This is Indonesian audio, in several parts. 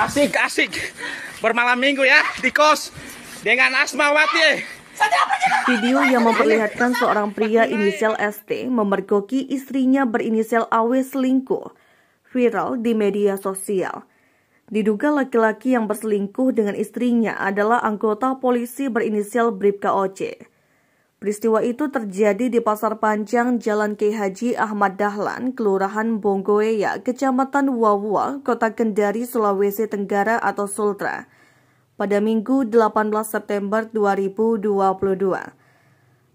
asik asik bermalam minggu ya di kos dengan Asmawati. Video yang memperlihatkan seorang pria inisial ST memergoki istrinya berinisial AW selingkuh viral di media sosial. Diduga laki-laki yang berselingkuh dengan istrinya adalah anggota polisi berinisial Bripka Oce. Peristiwa itu terjadi di Pasar Panjang Jalan K. Haji Ahmad Dahlan, Kelurahan Bonggoeya, Kecamatan Wawua, Kota Kendari, Sulawesi Tenggara atau Sultra, pada Minggu 18 September 2022.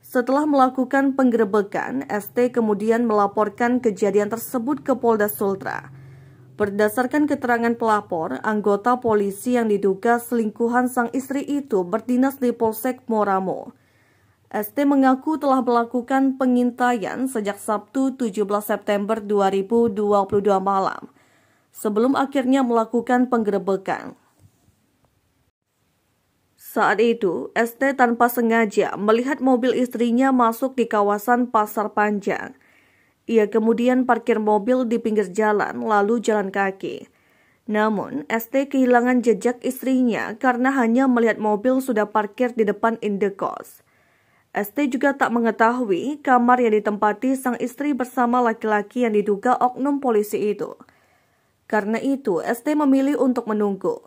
Setelah melakukan penggerebekan, ST kemudian melaporkan kejadian tersebut ke Polda Sultra. Berdasarkan keterangan pelapor, anggota polisi yang diduga selingkuhan sang istri itu berdinas di Polsek Moramo. ST mengaku telah melakukan pengintaian sejak Sabtu 17 September 2022 malam, sebelum akhirnya melakukan penggerebekan. Saat itu, ST tanpa sengaja melihat mobil istrinya masuk di kawasan Pasar Panjang. Ia kemudian parkir mobil di pinggir jalan lalu jalan kaki. Namun, ST kehilangan jejak istrinya karena hanya melihat mobil sudah parkir di depan indekos. ST juga tak mengetahui kamar yang ditempati sang istri bersama laki-laki yang diduga oknum polisi itu. Karena itu, ST memilih untuk menunggu.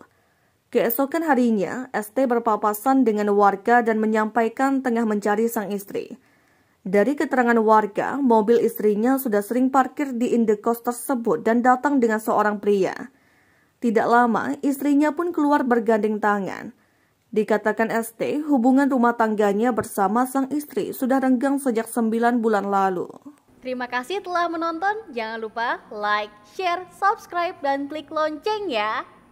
Keesokan harinya, ST berpapasan dengan warga dan menyampaikan tengah mencari sang istri. Dari keterangan warga, mobil istrinya sudah sering parkir di indekos tersebut dan datang dengan seorang pria. Tidak lama, istrinya pun keluar bergandeng tangan. Dikatakan ST, hubungan rumah tangganya bersama sang istri sudah renggang sejak 9 bulan lalu. Terima kasih telah menonton. Jangan lupa like, share, subscribe, dan klik lonceng ya.